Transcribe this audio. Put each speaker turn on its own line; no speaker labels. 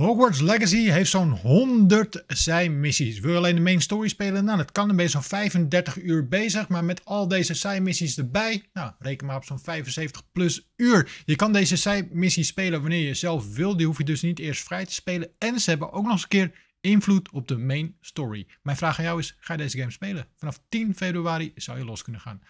Hogwarts Legacy heeft zo'n 100 zijmissies. Wil je alleen de main story spelen? Nou, dat kan. Dan ben je zo'n 35 uur bezig. Maar met al deze zijmissies erbij, nou, reken maar op zo'n 75 plus uur. Je kan deze cij-missies spelen wanneer je zelf wil. Die hoef je dus niet eerst vrij te spelen. En ze hebben ook nog eens een keer invloed op de main story. Mijn vraag aan jou is, ga je deze game spelen? Vanaf 10 februari zou je los kunnen gaan.